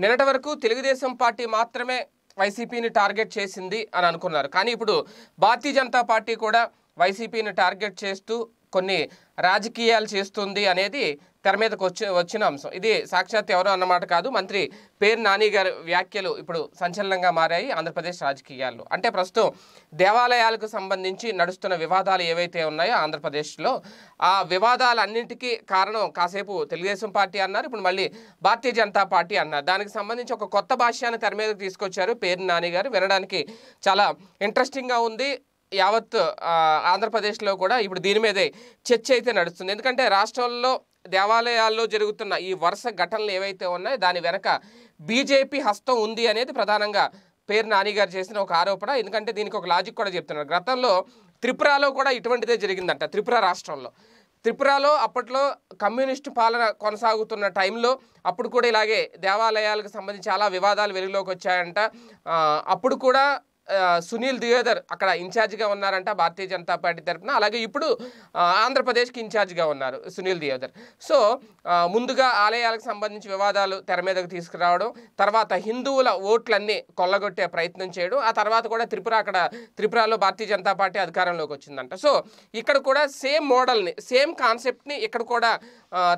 నిన్నటి వరకు తెలుగుదేశం పార్టీ మాత్రమే వైసీపీని టార్గెట్ చేసింది అని అనుకున్నారు కానీ ఇప్పుడు భారతీయ జనతా పార్టీ కూడా వైసీపీని టార్గెట్ చేస్తూ కొన్ని రాజకీయాలు చేస్తుంది అనేది తెర మీదకు వచ్చి వచ్చిన అంశం ఇది సాక్షాత్ ఎవరో అన్నమాట కాదు మంత్రి పేరు నాని గారి వ్యాఖ్యలు ఇప్పుడు సంచలనంగా మారాయి ఆంధ్రప్రదేశ్ రాజకీయాల్లో అంటే ప్రస్తుతం దేవాలయాలకు సంబంధించి నడుస్తున్న వివాదాలు ఏవైతే ఉన్నాయో ఆంధ్రప్రదేశ్లో ఆ వివాదాలన్నింటికీ కారణం కాసేపు తెలుగుదేశం పార్టీ అన్నారు ఇప్పుడు మళ్ళీ భారతీయ జనతా పార్టీ అన్నారు దానికి సంబంధించి ఒక కొత్త భాష్యాన్ని తెర మీదకు తీసుకొచ్చారు పేరు నాని గారు వినడానికి చాలా ఇంట్రెస్టింగ్గా ఉంది యావత్ ఆంధ్రప్రదేశ్లో కూడా ఇప్పుడు దీని మీదే చర్చ అయితే నడుస్తుంది ఎందుకంటే రాష్ట్రంలో దేవాలయాల్లో జరుగుతున్న ఈ వరుస ఘటనలు ఏవైతే ఉన్నాయో దాని వెనక బీజేపీ హస్తం ఉంది అనేది ప్రధానంగా పేరు నాని గారు చేసిన ఒక ఆరోపణ ఎందుకంటే దీనికి ఒక లాజిక్ కూడా చెప్తున్నారు గతంలో త్రిపురలో కూడా ఇటువంటిదే జరిగిందంట త్రిపుర రాష్ట్రంలో త్రిపురలో అప్పట్లో కమ్యూనిస్టు పాలన కొనసాగుతున్న టైంలో అప్పుడు కూడా ఇలాగే దేవాలయాలకు సంబంధించి చాలా వివాదాలు వెలుగులోకి వచ్చాయంట అప్పుడు కూడా సునీల్ దియోధర్ అక్కడ ఇన్ఛార్జ్గా ఉన్నారంట భారతీయ జనతా పార్టీ తరఫున అలాగే ఇప్పుడు ఆంధ్రప్రదేశ్కి ఇన్ఛార్జ్గా ఉన్నారు సునీల్ దియోధర్ సో ముందుగా ఆలయాలకు సంబంధించి వివాదాలు తెర మీదకు తీసుకురావడం తర్వాత హిందువుల ఓట్లన్నీ కొల్లగొట్టే ప్రయత్నం చేయడం ఆ తర్వాత కూడా త్రిపుర అక్కడ త్రిపురలో భారతీయ జనతా పార్టీ అధికారంలోకి వచ్చిందంట సో ఇక్కడ కూడా సేమ్ మోడల్ని సేమ్ కాన్సెప్ట్ని ఇక్కడ కూడా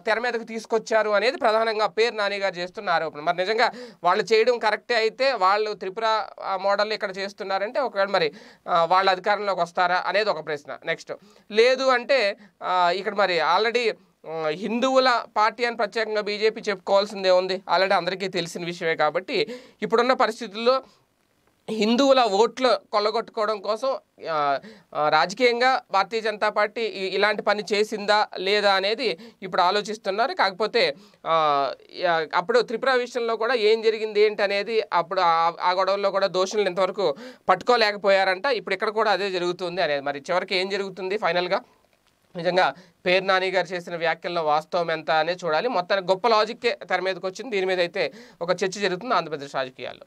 తెర మీదకు తీసుకొచ్చారు అనేది ప్రధానంగా పేరు నాని గారు చేస్తున్న ఆరోపణ మరి నిజంగా వాళ్ళు చేయడం కరెక్టే అయితే వాళ్ళు త్రిపుర మోడల్ ఇక్కడ చేస్తున్నారు చేస్తున్నారంటే ఒకవేళ మరి వాళ్ళ అధికారంలోకి వస్తారా అనేది ఒక ప్రశ్న నెక్స్ట్ లేదు అంటే ఇక్కడ మరి ఆల్రెడీ హిందువుల పార్టీ అని ప్రత్యేకంగా బీజేపీ చెప్పుకోవాల్సిందే ఉంది ఆల్రెడీ అందరికీ తెలిసిన విషయమే కాబట్టి ఇప్పుడున్న పరిస్థితుల్లో హిందువుల ఓట్లు కొల్లగొట్టుకోవడం కోసం రాజకీయంగా భారతీయ జనతా పార్టీ ఇలాంటి పని చేసిందా లేదా అనేది ఇప్పుడు ఆలోచిస్తున్నారు కాకపోతే అప్పుడు త్రిపుర విషయంలో కూడా ఏం జరిగింది ఏంటి అనేది అప్పుడు ఆ గొడవల్లో కూడా దోషులను ఇంతవరకు పట్టుకోలేకపోయారంట ఇప్పుడు ఇక్కడ కూడా అదే జరుగుతుంది అనేది మరి చివరికి ఏం జరుగుతుంది ఫైనల్గా నిజంగా పేరు నాని గారు చేసిన వ్యాఖ్యల్లో వాస్తవం ఎంత అనేది చూడాలి మొత్తానికి గొప్ప లాజిక్కే తెర మీదకి వచ్చింది దీని మీద అయితే ఒక చర్చ జరుగుతుంది ఆంధ్రప్రదేశ్ రాజకీయాల్లో